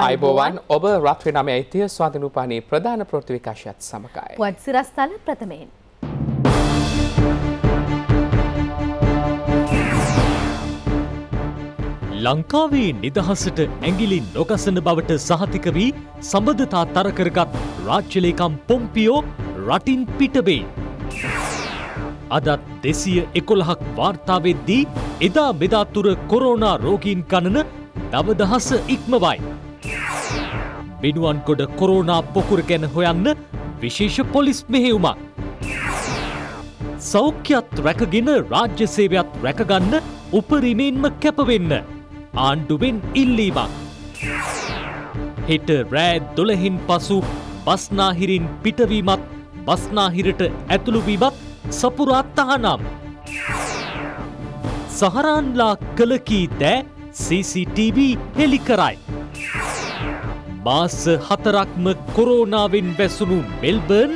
අයිබෝවන් ඔබ රත්වේ නම යිතිය ස්වාධනුපානයේ ප්‍රධාන ප්‍රෘතිවිකාශයත් සමකයි. වත්සිරස්ථල ප්‍රථමයෙන්. ලංකාවේ නිදහසට ඇගිලි නොකසන බවට සහතික වී සබඳතා තරකරගත් රාජ්‍යලේකම් පොම්පියෝ රටින් පිටබේ. අදත් දෙසිය එකොළහක් වාර්තාවෙද්දී එදා මෙදාතුර කොරෝනා රෝගීන් ගණන නවදහස ඉක්මවයි. මිනුවන්ගොඩ කොරෝනා පොකුර ගැන හොයන්න විශේෂ පොලිස් මෙහෙවුමක්. සෞඛ්‍යත් රැකගෙන රාජ්‍ය සේවයක්ත් රැකගන්න උපරිමෙන්ම කැපවෙන්න. ආණ්ඩුවෙන් ඉල්ලීමක්. හෙට රෑ දොළහෙන් පසු බස්නාහිරින් පිටවීමත් බස්නාහිරට ඇතුළුවීමත් සපුරාත්තහනම්. සහරාන්ලා කළකී දෑ CCTV හෙළි කරයි. මාස හතරක්ම කොරෝනාවෙන් වැසුණු මෙල්බර්න්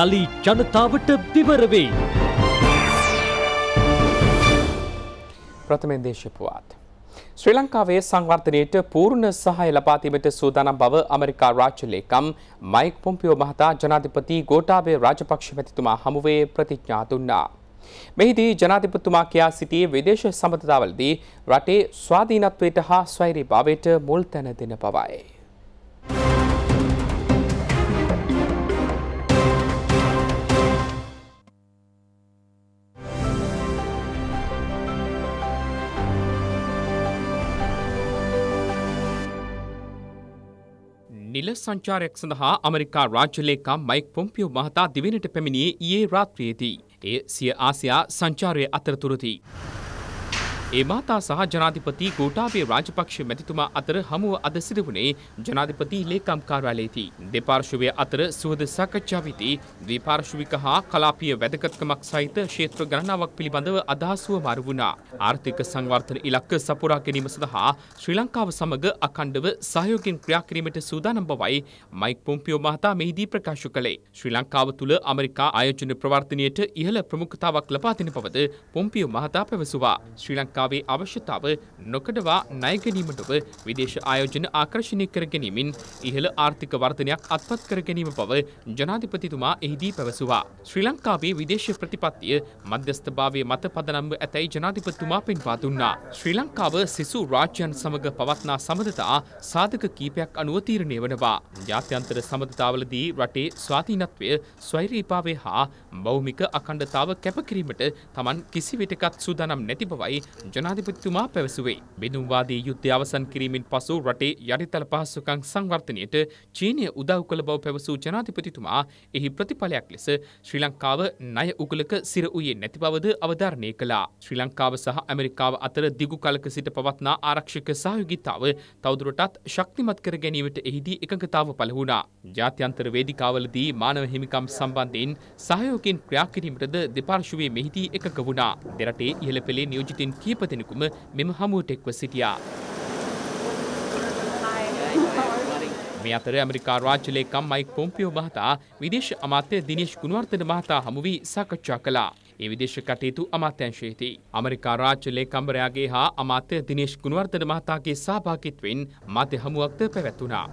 යළි ජනතාවට විවරවෙයි. ප්‍රථමෙන් දේශපුවාත්. ශ්‍රී ලංකාවේ සංවර්ධනයට පූර්ණ සහය ලබා තිබෙට සූදානම් බව ඇමරිකා රාජ්‍ය ලේකම් මයික් පොම්පියෝ මහතා ජනාධිපති ගෝඨාභය රාජපක්ෂ මැතිතුමා හමුවේ ප්‍රතිඥා දුන්නා. මෙහිදී ජනාධිපතිතුමා කියා සිටියේ විදේශ සම්බන්ධතාවලදී රටේ ස්වාධීනත්වයට හා ස්වෛරීභාවයට මුල් තැන දෙන බවයි. මිල සංචාරයක් සඳහා අමරිකා රාජ්‍යලේකම් මයික් පොම්පියෝ මහතා දිවෙනට පැමිණියේ ඊයේ රාත්‍රියේදී. ඒ සිය ආසියා සංචාරය අතරතුරදී. ඒ මහතා සහ ජනාධිපති ගෝඨාභය රාජපක්ෂ මැතිතුමා අතර හමුව අද සිදු වුණේ ජනාධිපති ලේකම් කාර්යාලයේදී. දෙපාර්ශ්වය අතර සුහද සාකච්ඡාවේදී ද්විපාර්ශ්වික හා කලාපීය වැදගත්කමක් සහිත ක්ෂේත්‍ර ගණනාවක් පිළිබඳව අදහස් වමාරු වුණා. ආර්ථික සංවර්ධන ඉලක්ක සපුරා ගැනීම සඳහා ශ්‍රී ලංකාව සමග අඛණ්ඩව සහයෝගයෙන් ක්‍රියා කිරීමට සූදානම් බවයි මයික් පොම්පියෝ මහතා මෙහිදී ප්‍රකාශ කළේ. ශ්‍රී ලංකාව තුළ අමරිකා ආයෝජන ප්‍රවර්ධනයට ඉහළ ප්‍රමුඛතාවක් ලබා දෙන බවද පොම්පියෝ මහතා පැවසුවා. ශ්‍රී ලංකා ලංකාවේ අවශ්‍යතාව නොකඩවා ණයගැනීමටව විදේශ ආයෝජන ආකර්ශනය කර ගැනීමෙන් ඉහළ ආර්ථික වර්ධනයක් අත්පත් කර ගැනීම බව ජනාධිපතිතුමා එහිදී පැවසුවා. ශ්‍රී ලංකාවේ විදේශ ප්‍රතිපත්තිය මධ්‍යස්ථභාවය මත පදනම්ව ඇතැයි ජනාධිපතිතුමා පෙන්වා දුන්නා. ශ්‍රී ලංකාව සිසු රාජ්‍යයන් සමග පවත්නා සමඳතා සාධක කීපයක් අනුව තීරණය වනවා. ජාත්‍යන්තර සමඳතාවලදී රටේ ස්වාධීනත්වය ස්වෛරීපාවේ හා බෞමික අකණ්ඩතාව කැපකිරීමට තමන් කිසිවිටකත් සූදානම් නැති බවයි ජනාධිපතිතුමා පැවසුවේ. බෙදුම්වාදී යුද්ධය අවසන් කිරීමෙන් පසු රටේ යටිතල පහසුකම් සංවර්ධනයට චීනය උදව් කළ බව පැවසූ ජනාධිපතිතුමා එහි ප්‍රතිඵලයක් ලෙස ශ්‍රී ලංකාව ණය උගලක සිර වූයේ නැති බවද අවධාරණය කළා. ශ්‍රී ලංකාව සහ ඇමරිකාව අතර දිගු කලක සිට පවත්නා ආරක්ෂක සහයෝගිතාව තවදුරටත් ශක්තිමත් කර ගැනීමට එහිදී එකඟතාව පළ වුණා. ජාත්‍යන්තර වේදිකාවලදී මානව හිමිකම් සම්බන්ධයෙන් සහයෝගයෙන් ක්‍රියා කිරීමටද දෙපාර්ශ්වයේ මෙහිදී එකඟ වුණා. දෙරටේ ඉහළ පෙළේ නියෝජිතින් කීප කිහිපදෙනෙකුම මෙම හමුවට එක්ව සිටියා. මේ අතර ඇමරිකා රාජ්‍ය ලේකම් මයික් පොම්පියෝ මහතා විදේශ අමාත්‍ය දිනේෂ් ගුණවර්ධන මහතා හමු වී සාකච්ඡා කළා. ඒ විදේශ කටයුතු අමාත්‍යංශයේදී ඇමරිකා රාජ්‍ය ලේකම්වරයාගේ හා අමාත්‍ය දිනේෂ් ගුණවර්ධන මහතාගේ සහභාගීත්වයෙන් මාධ්‍ය හමුවක්ද පැවැතුණා.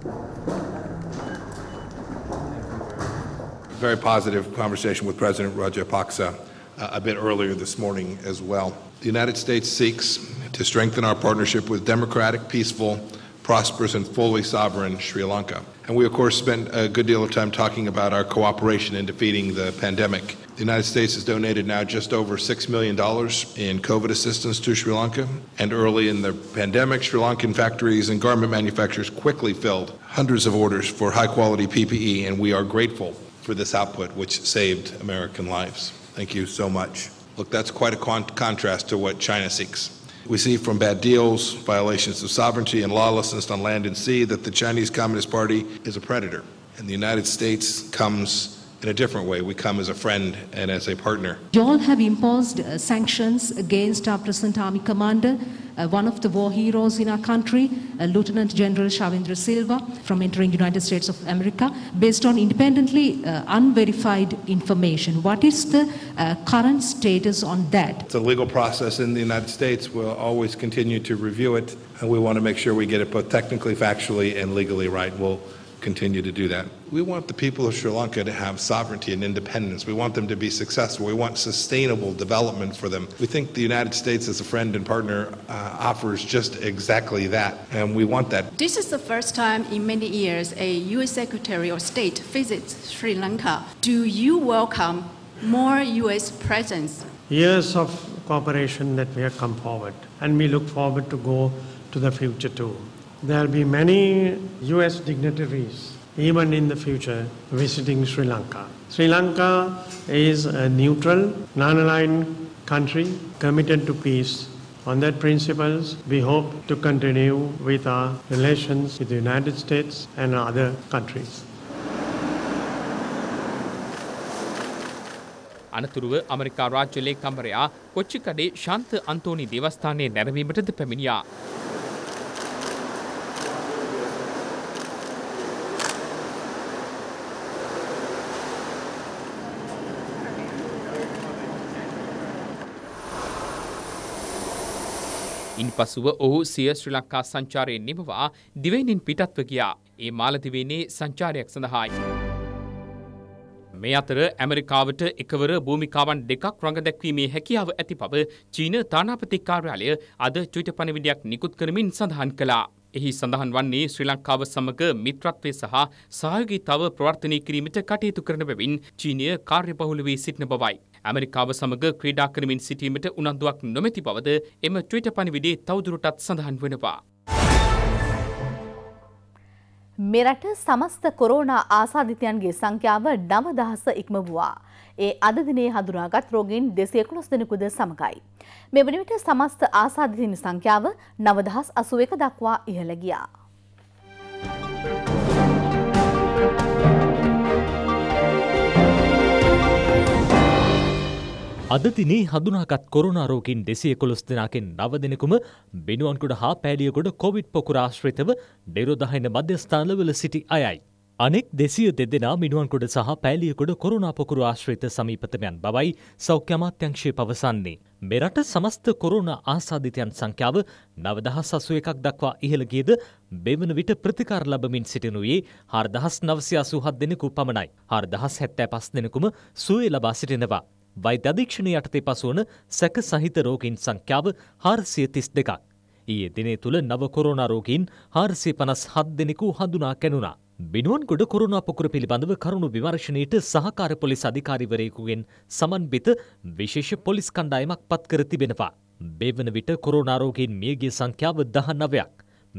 Very positive conversation with President Rajapaksa uh, a bit earlier this morning as well. The United States seeks to strengthen our partnership with democratic, peaceful, prosperous, and fully sovereign Sri Lanka. And we, of course, spent a good deal of time talking about our cooperation in defeating the pandemic. The United States has donated now just over $6 million in COVID assistance to Sri Lanka. And early in the pandemic, Sri Lankan factories and garment manufacturers quickly filled hundreds of orders for high quality PPE, and we are grateful for this output, which saved American lives. Thank you so much. Look, that's quite a con- contrast to what China seeks. We see from bad deals, violations of sovereignty, and lawlessness on land and sea that the Chinese Communist Party is a predator. And the United States comes in a different way. We come as a friend and as a partner. Y'all have imposed uh, sanctions against our present army commander, uh, one of the war heroes in our country, uh, Lieutenant General Shavendra Silva from entering United States of America, based on independently uh, unverified information. What is the uh, current status on that? The legal process in the United States will always continue to review it, and we want to make sure we get it both technically, factually, and legally right. We'll continue to do that. We want the people of Sri Lanka to have sovereignty and independence. We want them to be successful. We want sustainable development for them. We think the United States, as a friend and partner, uh, offers just exactly that, and we want that. This is the first time in many years a U.S. Secretary of State visits Sri Lanka. Do you welcome more U.S. presence? Years of cooperation that we have come forward, and we look forward to go to the future too. there will be many US dignitaries even in the future visiting Sri Lanka. Sri Lanka is a neutral, non-aligned country committed to peace. On that principles, we hope to continue with our relations with the United States and other countries. අනතුරුව අමරිකා රාජ්‍ය ලේකම්වරයා කොච්චිකඩේ ශාන්ත අන්තෝනි දේවස්ථානයේ නැරවීමටද පැමිණියා. ඉන් පසුව ඔහු සිය ශ්‍රී ලංකා සංචාරය නිමවා දිවයිනින් පිටත්ව ගියා. ඒ මාලදිවයිනේ සංචාරයක් සඳහායි. මේ අතර ඇමරිකාවට එකවර භූමිකාවන් දෙකක් රඟ දැක්වීමේ හැකියාව ඇති බව චීන තානාපති කාර්යාලය අද චුට පණවිඩයක් නිකුත් කරමින් සඳහන් කළා. එහි සඳහන් වන්නේ ශ්‍රී ලංකාව සමග මිත්‍රත්වය සහ සහයෝගීතාව ප්‍රවර්ධනය කිරීමට කටයුතු කරන බැවින් චීනය කාර්යබහුල වී සිටින බවයි. ඇමරිකාව සමග ක්‍රීඩා කරමින් සිටීමට උනන්දුවක් නොමැති බවද එම ට්විට පණිවිඩේ තවදුරටත් සඳහන් වෙනවා. මෙරට සමස්ත කොරෝනා ආසාධිතයන්ගේ සංඛ්‍යාව නවදහස ඉක්මවවා. ඒ අදදිනේ හඳුනාගත් රෝගීන් දෙසයකුළොස් දෙනෙකුද සමඟයි. මෙවනිවිට සමස්ත ආසාධිතින සංඛ්‍යාව නවදහස් අසුවක දක්වා ඉහළගියා. අදතිනේ හඳුනාගත් කොරුණාරෝකින් දෙසිය කොළොස් දෙනාකෙන් නව දෙනෙකුම බිනුවන්කුඩ හා පෑලියකොඩ කොවිඩ් පොකුරාශ්‍රිතව ඩෙරෝදහයින මධ්‍යස්ථානවල සිටි අයයි. අනෙක් දෙසිය දෙදෙනා මිනුවන්කොඩ සහ පෑලියකොඩ කොරුණාපොකුරු ආශ්‍රිත සමීපතමයන් බවයි සෞඛ්‍යමාත්‍යංශය පවසන්නේ. මෙරට සමස්ත කොරුණ ආසාධිතයන් සංඛ්‍යාව නවදහ සසුව එකක් දක්වා ඉහළගේද බෙවන විට ප්‍රතිකාර ලබමින් සිටිනුයේ හාර්දහස් නවසිය අසූහත් දෙනෙකු පමණයි. හාර්දහස් හැත්තෑ පස් දෙනෙකුම සුවේ ලබා සිටිනවා. වෛද්‍ය අධීක්ෂණය යටතේ පසුවන සැක සහිත රෝගීන් සංඛ්‍යාව හාරසිය තිස් දෙකක්. ඊයේ දිනේ තුළ නව කොරෝනා රෝගීන් හාරසිය පනස් හත් දෙනෙකු හඳුනා කැනුණා. බිනුවන්ගොඩ කොරුණා පොකුර පිළිබඳව කරුණු විමර්ශනයට සහකාර පොලිස් අධිකාරිවරයෙකුගෙන් සමන්විත විශේෂ පොලිස් කණ්ඩායමක් පත් කර තිබෙනවා. බේවන විට කොරෝනා රෝගීන් මියගිය සංඛ්‍යාව 19ක්.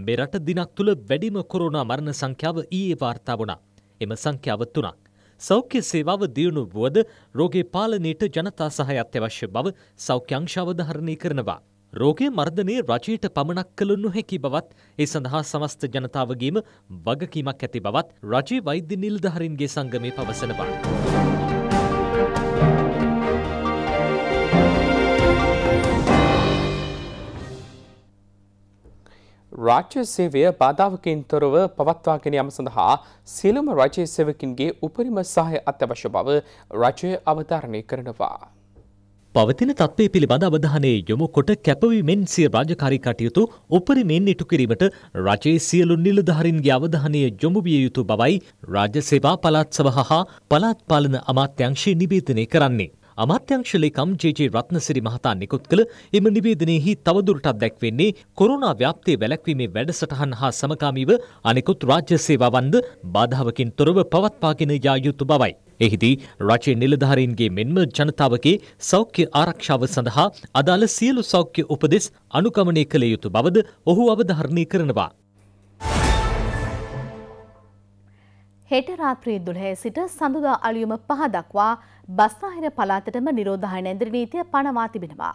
මෙරට දිනක් තුළ වැඩිම කොරෝනා මරණ සංඛ්‍යාව ඊයේ වාර්තා වුණා. එම සංඛ්‍යාව තුනක්. සෞඛ්‍ය සේවාව දියුණු වුවද රෝගේ පාලනයට ජනතා සහය අත්‍යවශ්‍ය බව සෞඛ්‍ය අංශ අවධාරණය කරනවා. රෝගය මර්ධනයේ රජයට පමණක් කළ නොහැකි බවත් ඒ සඳහා සමස්ත ජනතාවගේම වගකීමක් ඇති බවත් රජයේ වෛද්‍ය නිලධාරීන්ගේ සංගමේ පවසනවා. රාජ්‍ය සේවය බාධාවකින් තොරව පවත්වාගෙන යාම සඳහා සියලුම රජයේ සේවකින්ගේ උපරිම සහාය අත්‍යවශ්‍ය බව රජය අවධාරණය කරනවා. පවතින තත්ත්වය පිළිබඳ අවධානය යොමු කොට කැපවීමෙන් සිය රාජකාරී කටයුතු උපරිමෙන් ඉටු කිරීමට රජයේ සියලු නිලධාරීන්ගේ අවධානය යොමු විය යුතු බවයි රාජ්‍ය සේවා පළාත් සභා හා පළාත් පාලන අමාත්‍යංශය නිවේදනය කරන්නේ. අමාත්‍යංශ ලේකම් ජේ.ජේ. රත්නසිරි මහතා නිකුත් කළ එම නිවේදනයෙහි තවදුරටත් දැක්වෙන්නේ කොරෝනා ව්‍යාප්තිය වැළැක්වීමේ වැඩසටහන් හා සමකාමීව අනෙකුත් රාජ්‍ය සේවාවන්ද බාධාවකින් තොරව පවත්වාගෙන යා යුතු බවයි. එහිදී රජයේ නිලධාරීන්ගේ මෙන්ම ජනතාවගේ සෞඛ්‍ය ආරක්ෂාව සඳහා අදාළ සියලු සෞඛ්‍ය උපදෙස් අනුගමනය කළ යුතු බවද ඔහු අවධාරණය කරනවා. හෙට රාත්‍රී 12 සිට සඳුදා අලියම පහ දක්වා බස්නාහිර පළාතටම නිරෝධායන ඇඳරි නීතිය පනවා තිබෙනවා.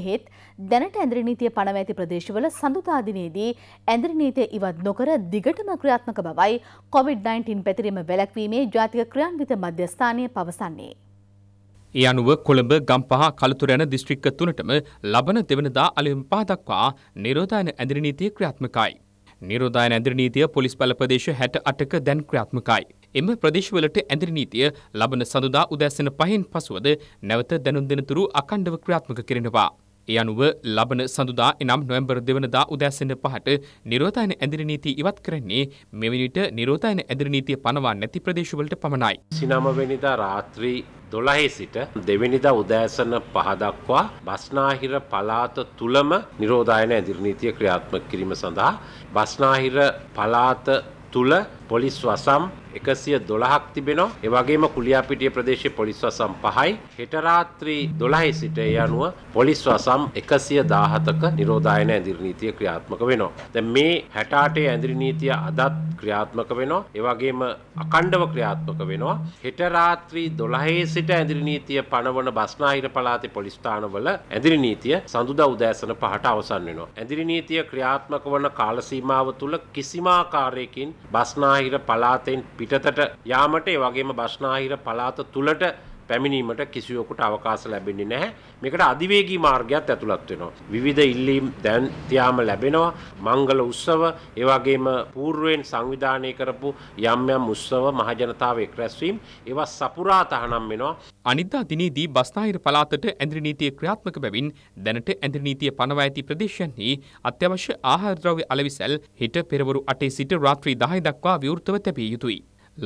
එහෙත් දැනට ඇඳරි නීතිය පනව ඇති ප්‍රදේශවල සඳුදා දිනේදී ඇඳරි නීතිය ඉවත් නොකර දිගටම ක්‍රියාත්මක බවයි COVID-19 පැතිරීම වැළැක්වීමේ ජාතික ක්‍රියාන්විත මධ්‍යස්ථානය පවසන්නේ. ඒ අනුව කොළඹ ගම්පහ කළතුර යන දිස්ත්‍රික්ක තුනටම ලබන දෙවනදා අලුයම් පහ දක්වා නිරෝධායන ඇඳරි නීතිය ක්‍රියාත්මකයි. නිරෝධායන ඇඳරි නීතිය පොලිස් බල ප්‍රදේශ 68ක දැන් ක්‍රියාත්මකයි. එම ප්‍රදේශවලට ඇඳරි නීතිය ලබන සඳුදා උදැසන පහෙන් පසුවද නැවත දැනුම් දෙනතුරු අකණ්ඩව ක්‍රියාත්මක කරනවා. ඒ අනුව ලබන සඳුදා එනම් නොවැම්බර් දෙවනදා උදැසන පහට නිරෝධායන ඇඳිරි නීති ඉවත් කරන්නේ මෙවැනිට නිරෝධායන ඇඳිරි නීතිය පනවා නැති ප්‍රදේශවලට පමණයි. සිනමවෙනිදා රාත්‍රී දොළහේ සිට දෙවැනිදා උදෑසන පහදක්වා බස්නාහිර පලාත තුළම නිරෝධායන ඇදිරිනීතිය ක්‍රියාත්මක කිරීම සඳහා බස්නාහිර පලාත තුළ පොලිස් වසම් 112ක් තිබෙනවා. ඒ වගේම කුලියාපිටිය ප්‍රදේශයේ පොලිස් වසම් 5යි. හෙට රාත්‍රී 12 සිට ඒ අනුව පොලිස් වසම් 117ක නිරෝධායන ඇඳිරි නීතිය ක්‍රියාත්මක වෙනවා. දැන් මේ 68 ඇඳිරි නීතිය අදත් ක්‍රියාත්මක වෙනවා. ඒ වගේම අඛණ්ඩව ක්‍රියාත්මක වෙනවා. හෙට රාත්‍රී 12 සිට ඇඳිරි නීතිය පනවන බස්නාහිර පළාතේ පොලිස් ස්ථානවල ඇඳිරි නීතිය සඳුදා උදෑසන 5ට අවසන් වෙනවා. ඇඳිරි නීතිය ක්‍රියාත්මක වන කාල සීමාව තුළ කිසිම ආකාරයකින් බස්නාහිර බස්නාහිර පළාතෙන් පිටතට යාමට ඒ වගේම බස්නාහිර පළාත තුළට පැමිණීමට කිසිවකුට අවකාශ ලැබෙන්නේ නැහැ. මේකට අධිවේගී මාර්ගයක් ඇතුළත් වෙනවා. විවිධ ඉල්ලීම් දැන් තියාම ලැබෙනවා. මංගල උත්සව, ඒ වගේම పూర్වයෙන් සංවිධානය කරපු යම් යම් උත්සව මහජනතාව එක්රැස්වීම ඒවා සපුරා තහනම් වෙනවා. අනිද්දා දිනේදී බස්නාහිර පළාතට ඇඳිරි නීතිය ක්‍රියාත්මක බැවින් දැනට ඇඳිරි නීතිය පනවා ඇති ප්‍රදේශයන්හි අත්‍යවශ්‍ය ආහාර ද්‍රව්‍ය අලෙවිසල් හිට පෙරවරු 8 සිට රාත්‍රී 10 දක්වා විවෘතව තැබිය යුතුයි.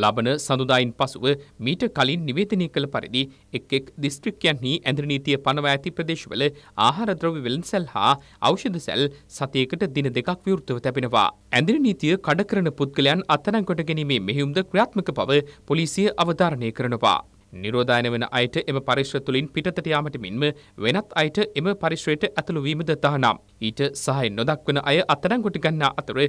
ලබන සඳුදායින් පසුව මීට කලින් නිවේදනය කළ පරිදි එක් එක් දිස්ත්‍රික්කයන්හි ඇඳර නීතිය පනව ඇති ප්‍රදේශවල ආහාරද්‍රව්‍ය වෙළඳසැල් හා ඖෂධ සැල් සතියකට දින දෙකක් විවෘතව තැබෙනවා. ඇඳර නීතිය කඩ කරන පුද්ගලයන් අත්අඩංගුවට ගැනීමේ මෙහෙයුම්ද ක්‍රියාත්මක බව පොලිසිය අවධාරණය කරනවා. නිරෝධායන වන අයට එම පරිශ්‍ර තුළින් පිටතට යාමට මින්ම වෙනත් අයට එම පරිශ්‍රයට ඇතුළු වීමද තහනම්. ඊට සහය නොදක්වන අය අත්අඩංගුවට ගන්නා අතර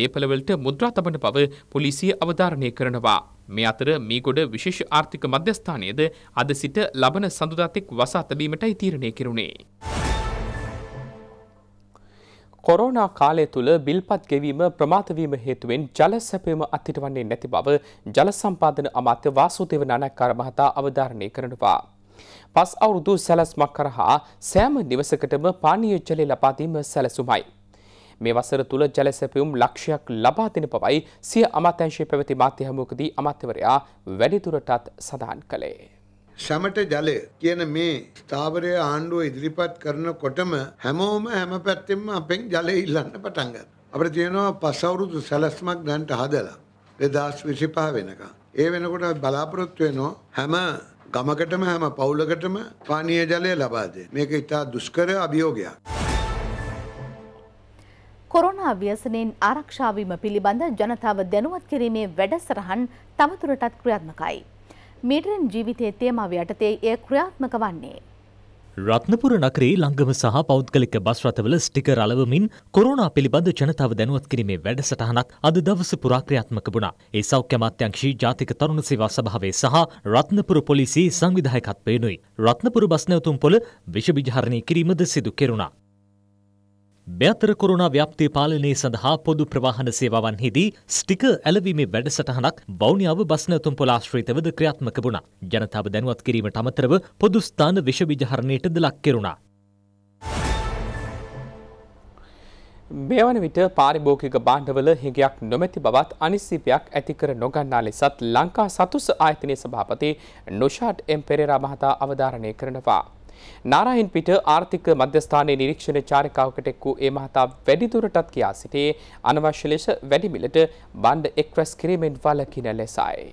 දේපළවලට මුද්‍රා තබන බව පොලිසිය අවධාරණය කරනවා. මේ අතර මීගොඩ විශේෂ ආර්ථික මධ්‍යස්ථානයේද අද සිට ලබන සඳුදාතෙක් වසා තැබීමටයි තීරණය කෙරුණේ. කොරෝනා කාලය තුළ බිල්පත් ගෙවීම ප්‍රමාතවීම හේතුවෙන් ජල සැපයම අත්හිට වන්නේ නැති බව ජල සම්පාධන අමාත්‍ය වාසුතව නනක්කාර මහතා අවධාරණය කරනවා. පස් අවුරුදු සැලස්මක් කරහා සෑම නිවසකටම පානියච්චලේ ලබාදීම සැලසුමයි. මේ වසර තුළ ජලසැපියුම් ලක්ෂයක් ලබාතින පවයි සිය අමාත්‍යංශය පැවති මාත්‍ය හමුවකදී අමාත්‍යවරයා වැඩිතුරටත් සඳහන් කළේ. සමට ජලය කියන මේ ස්ථාවරය ආණ්ඩුව ඉදිරිපත් කරනකොටම හැමෝම හැම පැත්තෙම අපෙන් ජලය ඉල්ලන්න පටන් ගන්නවා. අපිට තියෙනවා පස් අවුරුදු සැලැස්මක් ගන්නට හදලා 2025 වෙනකම්. ඒ වෙනකොට බලාපොරොත්තු වෙනවා හැම ගමකටම හැම පවුලකටම පානීය ජලය ලබා දෙන්න. මේක ඉතා දුෂ්කර අභියෝගයක්. කොරෝනා ව්‍යසනයෙන් ආරක්ෂා වීම පිළිබඳ ජනතාව දැනුවත් කිරීමේ වැඩසටහන් තවදුරටත් ක්‍රියාත්මකයි. මීටරෙන් ජීවිතයේ තේමාව යටතේ එය ක්‍රියාත්මක වන්නේ. රත්නපුර නගරේ ලංගම සහ පෞද්ගලික බස් රථවල ස්ටිකර් අලවමින් කොරෝනා පිළිබඳ ජනතාව දැනුවත් කිරීමේ වැඩසටහනක් අද දවස පුරා ක්‍රියාත්මක වුණා. ඒ සෞඛ්‍ය අමාත්‍යාංශී ජාතික තරුණ සේවා සභාවේ සහ රත්නපුර පොලිසියේ සංවිධායකත්වයෙනුයි. රත්නපුර බස් නැවතුම්පොළ විෂ බිජහරණය කිරීමද සිදු කෙරුණා. මෙතර කොරුණා ව්‍යාප්තිය පාලනය සඳහා පොදු ප්‍රවාහන සේවාවන්හිදී ස්ටික ඇලවීමේ වැඩසටහනක් වෞනියාව බස්නැතුම් පොලාශ්‍රීතවද ක්‍රියාත්මක වුණා. ජනතාව දැනුවත් කිරීමට අමතරව පොදු ස්ථාන විෂබීජහරණයටද ලක් කෙරුණා. මේ වන විට පාරිභෝගික භාණ්ඩවල හිඟයක් නොමැති බවත් අනිස්සීපයක් ඇති කර නොගන්නා ලෙසත් ලංකා සතුස ආයතනයේ සභාපති නොෂාට් එම් පෙරේරා මහතා අවධාරණය කරනවා. නාරායන්පිට ආර්ථික මධ්‍යස්ථානයේ නිරීක්ෂණ චාරිකාවකට එක් වූ ඒ මහතා වැඩිදුරටත් කියා සිටියේ අනවශ්‍ය ලෙස වැඩිමිලට බණ්ඩ එක්රැස් කිරීමෙන් වළකින ලෙසයි.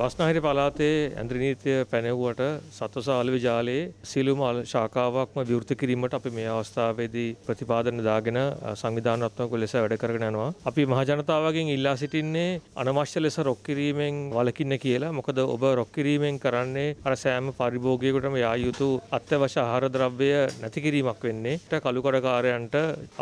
බස්නාහිර පලාතේ ඇඳ්‍ර නීතිය පැනැව්වට සත්වසාලවි ජාලයේ සිලුම ශාකාවක්ම විෘත කිරීමට අපි මේ අවස්ථාවේදී ප්‍රතිපාදන දාගෙන සංවිධානත්මක ලෙස වැඩ කරගෙන යනවා. අපි මහජනතාවගෙන් ඉල්ලා සිටින්නේ අනවශ්‍ය ලෙස රොක් කිරීමෙන් වළකින්න කියලා. මොකද ඔබ රොක් කිරීමෙන් කරන්නේ අර සෑම පරිභෝගිකයකටම යා යුතු අත්‍යවශ්‍ය ආහාර ද්‍රව්‍ය නැති කිරීමක් වෙන්නේ. කලුකඩකාරයන්ට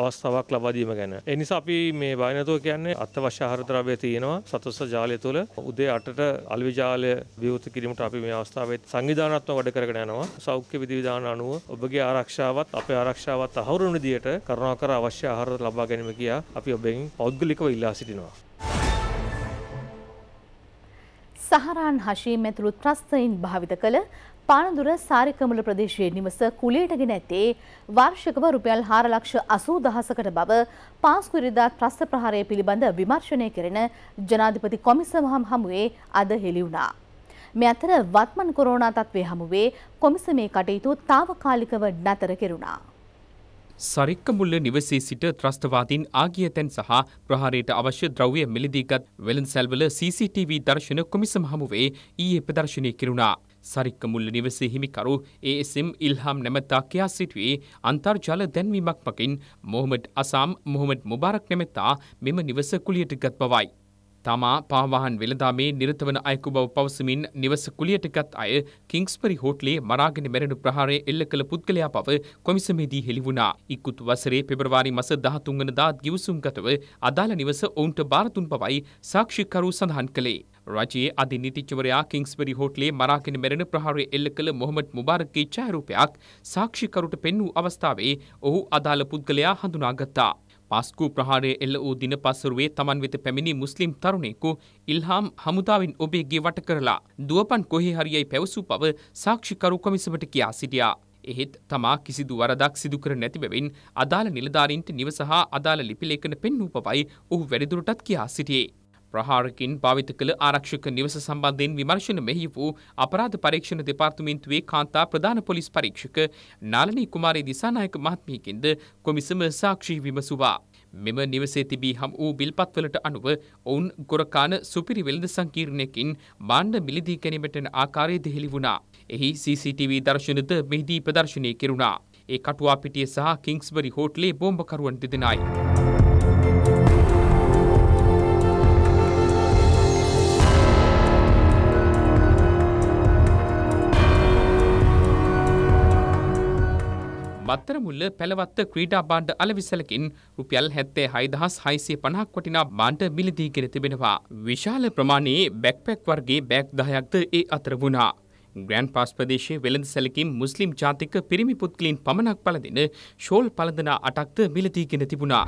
අවස්ථාවක් ලබා දීම ගැන. ඒ නිසා අපි මේ බය නැතුව කියන්නේ අත්‍යවශ්‍ය ආහාර ද්‍රව්‍ය තියෙනවා සත්වස ජාලය තුළ උදේ 8ට අල්විජාලය විවෘත කිරීමට අපි මේ අවස්ථාවේ සංවිධානාත්මක වැඩ කරගෙන යනවා. සෞඛ්‍ය විධිවිධාන අනුව ඔබගේ ආරක්ෂාවත් අපේ ආරක්ෂාවත් අහවුරු වෙන විදියට කරුණාකර අවශ්‍ය ආහාර ලබා ගැනීම කියා අපි ඔබෙන් පෞද්ගලිකව ඉල්ලා සිටිනවා. සහරාන් හශීම් ඇතුළු ත්‍රස්තයින් භාවිත කළ පානදුර සාරිකමල ප්‍රදේශයේ නිවස කුලේටගෙන ඇත්තේ වර්ෂකව රුපියල් හාර ලක්ෂ අසූ දහසකට බව පාස්කුරිදා ත්‍රස්ත ප්‍රහාරය පිළිබඳ විමර්ශනය කරන ජනාධිපති කොමිසමහම් හමුවේ අද හෙළිවුණා. මේ අතර වත්මන් කොරෝනා තත්ත්වය හමුවේ කොමිසමේ කටයුතු තාවකාලිකව නතර කෙරුණා. සරික්කමුල්ල නිවසේ සිට ත්‍රස්තවාදීන් ආගිය තැන් සහ ප්‍රහාරයට අවශ්‍ය ද්‍රව්‍ය මිලදීගත් වෙළඳසැල්වල CCTV දර්ශන කොමිසම හමුවේ ඊයේ ප්‍රදර්ශනය කෙරුණා. සරික්කමුල්ල නිවසේ හිමිකරු ASM ඉල්හම් නැමැත්තා කියා සිටුවේ අන්තර්ජාල දැන්වීමක් මකින් මොහොමඩ් අසම් මොහොමඩ් මුබාරක් නැමැත්තා මෙම නිවස කුලියට ගත් බවයි. තමා පාවාහන් වෙළඳාමේ නිරත වන අයකු බව පවසමින් නිවස කුලියට ගත් අය කිංස්පරි හෝටලේ මරාගෙන මැරෙනු ප්‍රහාරය එල්ල කළ පුද්ගලයා පව කොමිසමේදී හෙළි වුණා. ඉක්කුතු වසරේ පෙබරවාරි මස 13 වනදා ගිවිසුම්ගතව අදාළ නිවස ඔවුන්ට බාර දුන් බවයි සාක්ෂිකරු සඳහන් කළේ. රජයේ අධිනීතිචවරයා කිංස්බරි හෝටලේ මරාගෙන මැරෙන ප්‍රහාරය එල්ල කළ මොහොමඩ් මුබාරක්ගේ ඡායාරූපයක් සාක්ෂිකරුට පෙන්වූ අවස්ථාවේ ඔහු අදාළ පුද්ගලයා හඳුනාගත්තා. පාස්කු ප්‍රහාරය එල්ල වූ දින පසරුවේ තමන් වෙත පැමිණි මුස්ලිම් තරුණයෙකු ඉල්හාම් හමුදාවෙන් ඔබේ ගේ වට කරලා දුවපන් කොහේ හරියයි පැවසූ පව සාක්ෂිකරු කොමිසමට කියා සිටියා. එහෙත් තමා කිසිදු වරදක් සිදු කර නැති බැවින් අදාළ නිලධාරීන්ට නිවස හා අදාළ ලිපිලේඛන පෙන්වූ පවයි ඔහු වැඩිදුරටත් කියා සිටියේ. ප්‍රහාරකින් භාවිත කළ ආරක්ෂක නිවස සම්බන්ධයෙන් විමර්ශන මෙහි වූ අපරාධ පරීක්ෂණ දෙපාර්තමේන්තුවේ කාන්තා ප්‍රධාන පොලිස් පරීක්ෂක නාලනී කුමාරී දිසානායක මහත්මියකින්ද කොමිසම සාක්ෂි විමසුවා. මෙම නිවසේ තිබී හම් වූ බිල්පත්වලට අනුව ඔවුන් ගොරකාන සුපිරි වෙළඳ සංකීර්ණයකින් මාණ්ඩ මිලදී ගැනීමට ආකාරය දෙහෙළි වුණා. එහි CCTV දර්ශනද මෙහිදී ප්‍රදර්ශනය කෙරුණා. ඒ කටුවා පිටිය සහ කිංස්බරි හෝටලේ බෝම්බකරුවන් දෙදෙනයි. බත්තරමුල්ල පැළවත්ත ක්‍රීඩා බාණ්ඩ අලවිසලකින් රුපියල් හැත්තේ හයිදහස් හයිසිය පණහක් වටිනා බාණ්ඩ මිලදීගෙන තිබෙනවා. විශාල ප්‍රමාණයේ බැක්පැක් වර්ගේ බැක් දහයක්ද ඒ අතර වුණා. ග්‍රෑන් පාස් ප්‍රදේශයේ වෙළඳ සැලකීම් මුස්ලිම් ජාතික පිරිමි පුද්ගලින් පමණක් පලදින ෂෝල් පලඳනා අටක්ද මිලදීගෙන තිබුණා.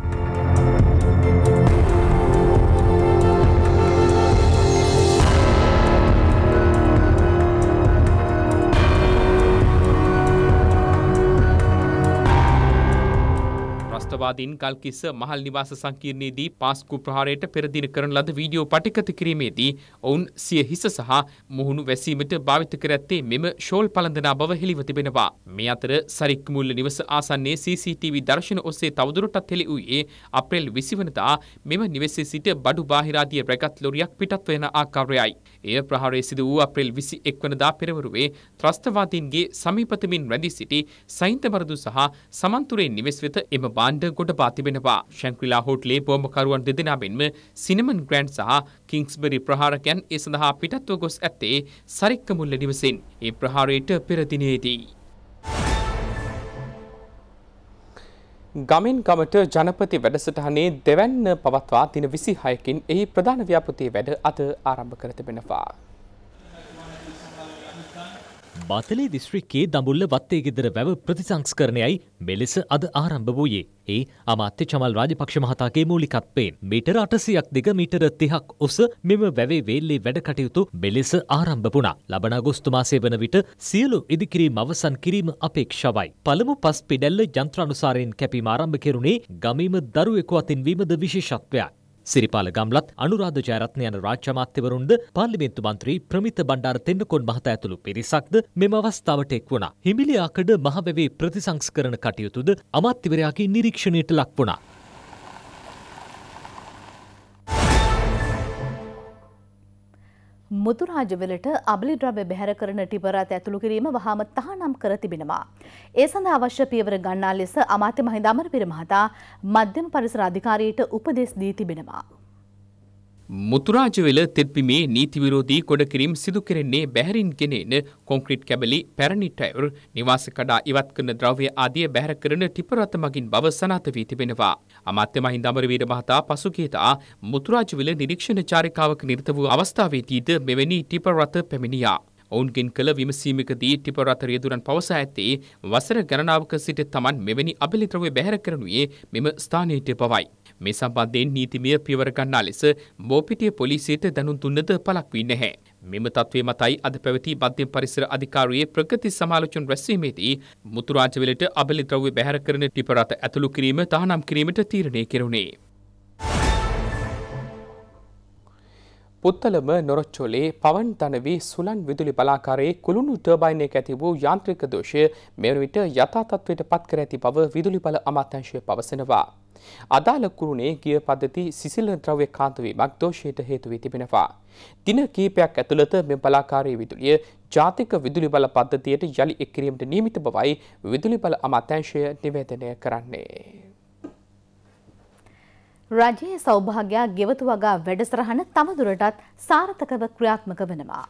තීව්‍රවාදීන් ගල්කිස්ස මහල් නිවාස සංකීර්ණයේදී පාස්කු ප්‍රහාරයට පෙර දින කරන ලද වීඩියෝ පටිගත කිරීමේදී ඔවුන් සිය හිස සහ මුහුණු වැසීමට භාවිත කර ඇත්තේ මෙම ෂෝල් පළඳනා බව හෙළිව තිබෙනවා. මේ අතර සරික් මුල්ල නිවස ආසන්නයේ CCTV දර්ශන ඔස්සේ තවදුරටත් හෙළි වූයේ අප්‍රේල් 20 වනදා මෙම නිවෙසේ සිට බඩු බාහිරාදිය රැගත් ලොරියක් පිටත් වෙන ආකාරයයි. එය ප්‍රහාරය සිදු වූ අප්‍රේල් 21 වනදා පෙරවරුවේ ත්‍රස්තවාදීන්ගේ සමීපතමින් රැඳී සිටි සයින්ත බරදු සහ සමන්තුරේ නිවෙස් වෙත එම බාණ්ඩ කොට පාතිබෙනවා ශැංක්‍රලා හෝට්ලේ බෝමකරුවන් දෙදෙනා මෙන්ම සිනමන් ග්‍රන්ඩ් සහ කිංස්බරි ප්‍රහාරකයන් ඒ සඳහා පිටත්ව ගොස් ඇත්තේ සරික්ක මුල්ල නිවසෙන් ඒ ප්‍රහාරයට පෙරදිනයේදී. ගමෙන් ගමට ජනපති වැඩසටහනේ දෙවැන්න පවත්වා දින විසි හයකින් එහි ප්‍රධාන ව්‍යාපෘතිය වැඩ අද ආරම්භ කර තිබෙනවා. බතලේ දිස්ත්‍රික්කයේ දඹුල්ල වත්තේගෙදර වැව ප්‍රතිසංස්කරණයයි මෙලෙස අද ආරම්භ වූයේ. ඒ අමාත්‍ය චමල් රාජපක්ෂ මහතාගේ මූලිකත්වයෙන් මීටර 800ක් දිග මීටර 30ක් උස මෙම වැවේ වේල්ලේ වැඩ කටයුතු මෙලෙස ආරම්භ වුණා. ලබන අගෝස්තු මාසයේ වන විට සියලු ඉදිකිරීම් අවසන් කිරීම අපේක්ෂාවයි. පළමු පස් පිඩැල්ල යන්ත්‍ර අනුසාරයෙන් කැපීම ආරම්භ කෙරුණේ ගමීම දරුවෙකු අතින් වීමද විශේෂත්වයක්. සිරිපාල ගම්ලත් අනුරාධ ජයරත්න යන රාජ්‍ය අමාත්‍යවරුන්ද පාර්ලිමේන්තු මන්ත්‍රී ප්‍රමිත බණ්ඩාර තෙන්නකෝන් මහතා ඇතුළු පිරිසක්ද මෙම අවස්ථාවට එක් වුණා. හිමිලියාකඩ මහවැවේ ප්‍රතිසංස්කරණ කටයුතුද අමාත්‍යවරයාගේ නිරීක්ෂණයට ලක් වුණා. මුතුරාජවලට අබලිද්‍රව්‍ය බැහැර කරන ටිපරාත් ඇතුළු කිරීම වහාම තහනම් කර තිබෙනවා. ඒ සඳහා අවශ්‍ය පියවර ගන්නා ලෙස අමාත්‍ය මහින්ද අමරපිර මහතා මධ්‍යම පරිසර අධිකාරියට උපදෙස් දී තිබෙනවා. මුතුරාජවෙල තෙත්පිමේ නීතිවිරෝධී ගොඩකිරීම් සිදු කෙරෙන්නේ බැහැරින් ගෙනෙන කොන්ක්‍රීට් කැබලි පැරණි ටයර් නිවාස කඩා ඉවත් කරන ද්‍රව්‍ය ආදිය බැහැර කරන ටිපරත මගින් බව සනාත වී තිබෙනවා. අමාත්‍ය මහින්ද අමරවීර මහතා පසුගියදා මුතුරාජවෙල නිරීක්ෂණ චාරිකාවක නිරත වූ අවස්ථාවේදීද මෙවැනි ටිපරත පැමිණියා. ඔවුන්ගෙන් කළ විමසීමකදී ටිපරත රියදුරන් පවසා ඇත්තේ වසර ගණනාවක සිට තමන් මෙවැනි අබිලිද්‍රව්‍ය බැහැර කරනුයේ මෙම ස්ථානයට පවයි. මේ සම්බන්ධයෙන් නීතිමය පියවර ගන්නා ලෙස බෝපිටිය පොලිසියට දැනුම් දුන්නද පළක් වී නැහැ. මෙම තත්ත්වය මතයි අද පැවති මධ්‍යම පරිසර අධිකාරියේ ප්‍රගති සමාලෝචන රැස්වීමේදී මුතුරාජවලට අබලි ද්‍රව්‍ය බැහැර කරන ටිපරත ඇතුළු කිරීම තහනම් කිරීමට තීරණය කෙරුණේ. පුත්තලම නොරොච්චෝලේ පවන් තනවී සුලන් විදුලි බලාකාරයේ කුළුණු ටර්බයිනයක ඇති වූ යාන්ත්‍රික දෝෂය මෙවන විට යථාතත්වයට පත් කර ඇති බව විදුලි බල අමාත්‍යංශය පවසනවා. අදාළ කුරුණේ ගිය පද්ධති සිසිල ද්‍රව්‍ය කාන්තවීමක් දෝෂයට හේතු වී තිබෙනවා. දින කීපයක් ඇතුළත මෙම බලාකාරයේ විදුලිය ජාතික විදුලි බල පද්ධතියට යළි එක්කිරීමට නියමිත බවයි විදුලි බල අමාත්‍යංශය නිවේදනය කරන්නේ. රජයේ සෞභාගයක් ගෙවතු වගා වැඩසටහන තමදුරටත් සාර්ථකව ක්‍රියාත්මක වෙනවා.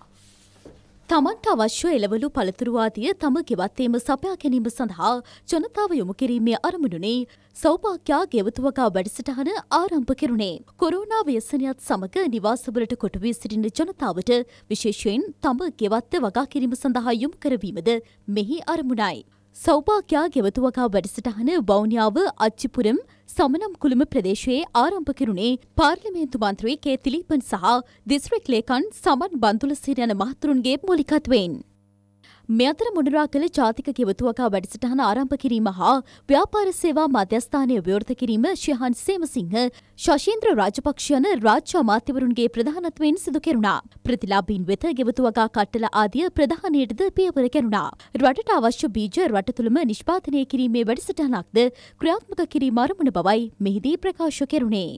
තමන්ට අවශ්‍ය එළවලු පළතුරු ආදිය තම ගෙවත්තේම සපයා ගැනීම සඳහා ජනතාව යොමු කිරීමේ අරමුණුනේ සෞභාග්‍යා ගෙවතුවකා වැඩසටහන ආරම්භ කෙරුණේ. කොරෝනා ව්‍යසනයත් සමග නිවාසවලට කොට වී සිටින ජනතාවට විශේෂයෙන් තම ගෙවත්ත වගා කිරීම සඳහා යොමු කරවීමද මෙහි අරමුණයි. සෞභාග්‍යා ගෙවතුවකා වැඩසටහන වෞනියාව අච්චිපුරම් සමනම් කුළුම ප්‍රදේශයේ ආරම්භ කෙරුණේ පාර්ලිමේන්තු මන්ත්‍රී කේ තිලීපන් සහ දිස්ත්‍රික් ලේකන් සමන් බන්තුලසිර යන මහතුරුන්ගේ මූලිකත්වයෙන්. මේ අතර මුණරාකළ ජාතික කිවතුවකා වැඩසටහන ආරම්භ කිරීම හා ව්‍යාපාර සේවා මධ්‍යස්ථානය ව්‍යවෘත කිරීම ශිහන් සේමසිංහ ශශීන්ද්‍ර රාජපක්ෂයන රාජ්‍ය අමාත්‍යවරුන්ගේ ප්‍රධානත්වයෙන් සිදු කෙරුණා. ප්‍රතිලාබීන් වෙත ගෙවතුවගා කට්ටල ආදිය ප්‍රධානයටද පියවර කෙරුණා. රටට අවශ්‍ය බීජ රට තුළම නිෂ්පාතනය කිරීමේ වැඩසටහනක්ද ක්‍රියාත්මක කිරීම අරමුණ බවයි මෙහිදී ප්‍රකාශ කෙරුණේ.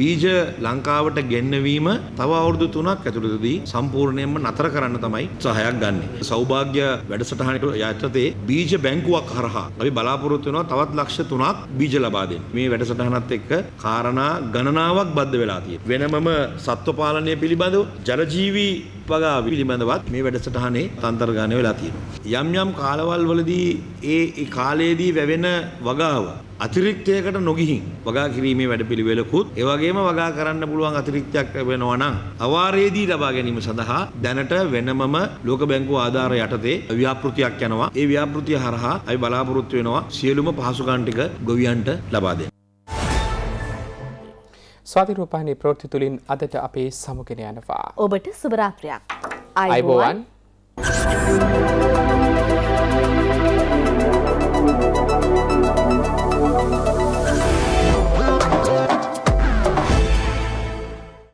බීජ ලංකාවට ගෙන්නවීම තව අවුරුදු තුනක් ඇතුළතදී සම්පූර්ණයෙන්ම නතර කරන්න තමයි උත්සාහයක් ගන්න. සෞභාග්‍ය වැඩසටහනට යටතේ බීජ බැංකුවක් හරහා අපි බලාපොරොත්තු වෙනවා තවත් ලක්ෂ තුනක් බීජ ලබා දෙන්න. මේ වැඩසටහනත් එක්ක කාරණා ගණනාවක් බද්ධ වෙලා තියෙනවා. වෙනමම සත්ව පාලනය පිළිබඳව ජලජීවී පගා පිළිබඳවත් මේ වැඩසටහනේ තන්ත්‍රගාන වෙලා තියෙනවා. යම් යම් කාලවල් වලදී ඒ කාලයේදී වැවෙන වගාව අතිරික්තයකට නොගිහින් වගා කිරීමේ වැඩපිළිවෙලකුත් එවැගේම වගා කරන්න පුළුවන් අතිරික්තයක් වෙනවා නම් අවාරයේදී ලබා ගැනීම සඳහා දැනට වෙනමම ලෝක බැංකුව ආධාර යටතේ ව්‍යාපෘතියක් යනවා. ඒ ව්‍යාපෘතිය හරහා අපි බලාපොරොත්තු වෙනවා සියලුම පහසුකම් ටික ගොවියන්ට ලබා දෙන්න. ස්වාතිරූපහිනී ප්‍රවෘත්ති තුලින් අදට අපේ සමුගෙන යනවා. ඔබට සුබ රාත්‍රියක්. අයබෝවන්. Thank you.